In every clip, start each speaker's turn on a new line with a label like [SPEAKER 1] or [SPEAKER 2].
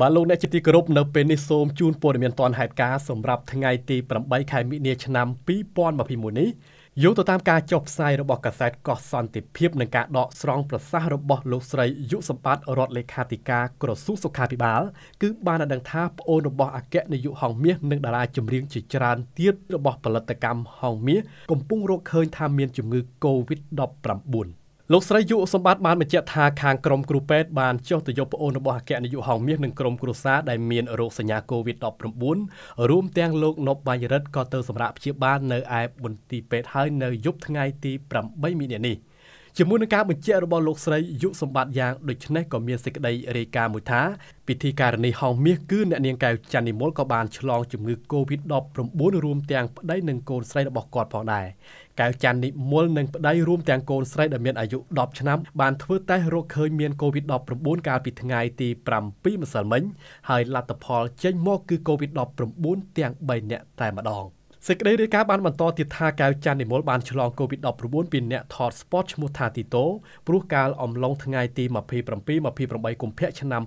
[SPEAKER 1] បាទលោកអ្នកជាទីគោរពនៅពេលនេះសូមជូនព័ត៌មានទាន់ហេតុការណ៍សម្រាប់ថ្ងៃទី8ខែមិនិនាឆ្នាំ2021នេះយោងទៅតាមការចុះផ្សាយរបស់កាសែតកោះសន្តិភាពនិងការដកស្រង់ប្រសាសន៍របស់លោកស្រីយុសម្បត្តិរដ្ឋលេខាធិការក្រសួងសុខាភិបាលគឺបានដឹងថាប្អូនរបស់អគ្គនាយកហងមាសនិង តារាចម្រៀងជាច្រើនទៀតរបស់ផលិតកម្មហងមាសកំពុងរកឃើញថាមានជំងឺ Covid-19 លោកស្រីយុសម្បត្តិបានបញ្ជាក់ថាខាងក្រមគ្រូពេទ្យបានចុះទៅយកប្អូនរបស់អគ្គនាយកហោងមាសនិងក្រមគ្រួសារដែលមានរោគសញ្ញា COVID-19 រួមទាំងលោកនបវៃរិទ្ធក៏ទៅសម្រាប់ព្យាបាលនៅឯមន្ទីរពេទ្យហើយនៅយប់ថ្ងៃ ទី8មីនានេះ។ជាមួយនឹងការបញ្ជាក់របស់លោកស្រីយុសម្បត្តិយ៉ាងដូចនេះក៏មានសេចក្តីរាយការណ៍មួយថាពិធីការនីហោងមាសគឺអ្នកនាងកែវច័ន្ទនិមលក៏បានឆ្លងជំងឺ Covid-19 រួមទាំងប្តីនិងកូនស្រីរបស់គាត់ផងដែរកែវច័ន្ទនិមលនិងប្តីរួមទាំងកូនស្រីដែលមានអាយុ10ឆ្នាំ បានធ្វើតេស្តរកឃើញមាន Covid-19 កាលពីថ្ងៃទី7ម្សិលមិញហើយលទ្ធផលចេញមកគឺ Covid-19 ទាំង3នាក់តែម្ដង។សេចក្តីរាយការណ៍បានបន្តទៀតថាកៅច័ន្ទនិមលបានឆ្លង COVID-19 ពីអ្នកថត spot ឈ្មោះថាទីតូព្រោះកាលអំឡុងថ្ងៃទី27 28កុម្ភៈឆ្នាំ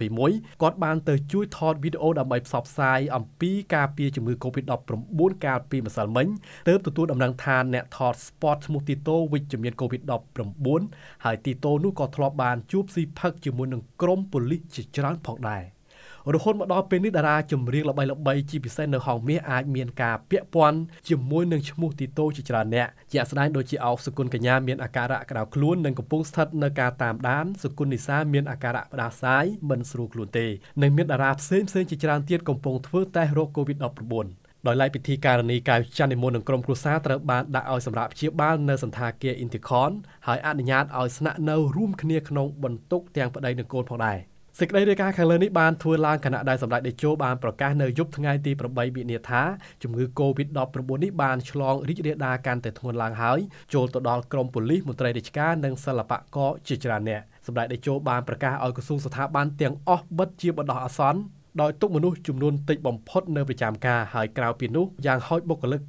[SPEAKER 1] 2021គាត់បានទៅជួយថតវីដេអូដើម្បីផ្សព្វផ្សាយអំពីការពារជំងឺ COVID-19 កាលពីម្សិលមិញទើបទទួលដំណឹងថាអ្នកថត spot ឈ្មោះទីតូវិជ្ជមាន COVID-19 ហើយទីតូនោះក៏ធ្លាប់បានជួបស៊ីផឹកជាមួយនឹងក្រុមប៉ូលីសជាច្រើនផងដែរ។រហូតមកដល់ពេលនេះតារាចម្រៀងល្បីល្បីជាពិសេសនៅហងមាសអាចមានការពាក់ព័ន្ធជាមួយនឹងឈ្មោះទីតូជាច្រើនអ្នកជាក់ស្ដែងដូចជាអោបសុគន្ធកញ្ញា មានអាការៈក្តៅខ្លួននិងកំពុងស្ថិតនៅការតាមដានសុគន្ធនិសា មានអាការៈផ្ដាសាយមិនស្រួលខ្លួនទេនិងមានតារាផ្សេងផ្សេងជាច្រើនទៀតកំពុងធ្វើតេស្តរោគ COVID-19 ដោយឡែកពិធីការនីកាយច័ន្ទនិមន្តនឹងក្រុមគ្រួសារត្រូវបានដាក់ឲ្យសម្រាប់ព្យាបាលនៅសន្តាគារ Inticon ហើយអនុញ្ញាតឲ្យស្នាក់នៅរួមគ្នាក្នុងបន្ទុកទាំងប្តីនិងកូនផងដែរ។សេចក្តីរាយការណ៍ខាងលើនេះបានធ្វើឡើងគណៈដែលសម្ដេចតេជោបានប្រកាសនៅយប់ថ្ងៃទី8មិនិនាថាជំងឺ Covid-19 នេះបានឆ្លងរីករាលដាលកាន់តែធ្ងន់ឡើងហើយចូលទៅដល់ក្រមប៉ូលីសមន្ត្រីរាជការនិងសិល្បករជាច្រើនអ្នកសម្ដេចតេជោបានប្រកាសឲ្យក្រសួងស្ថាប័នទាំងអស់បិទជាបណ្ដោះអាសន្នដោយទុកមនុស្សចំនួនតិចបំផុតនៅប្រចាំការហើយក្រៅពីនោះយ៉ាងហោចបុគ្គលិក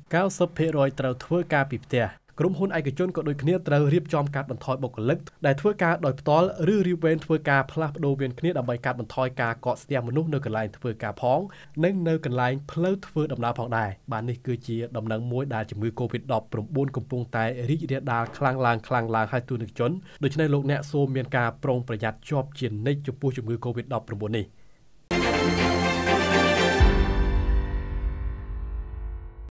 [SPEAKER 1] 90%ត្រូវធ្វើការពីផ្ទះក្រុមហ៊ុនឯកជនក៏ដូចគ្នាត្រូវរៀបចំការបន្ថយបុគ្គលិកដែលធ្វើការដោយផ្ទាល់ឬរៀបវេនធ្វើការផ្លាស់ប្ដូរវេនគ្នាដើម្បីកាត់បន្ថយការកកស្ទះមនុស្សនៅកន្លែងធ្វើការផងនិងនៅកន្លែងផ្លូវធ្វើដំណើរផងដែរបាទនេះគឺជាដំណឹងមួយដែលជំងឺ Covid-19 កំពុងតែរីករាលដាលខ្លាំងឡើងខ្លាំងឡើងហើយទូនិកជនដូច្នេះលោកអ្នកសូមមានការប្រុងប្រយ័ត្នជាប់ជានិច្ចចំពោះជំងឺ Covid-19 នេះ។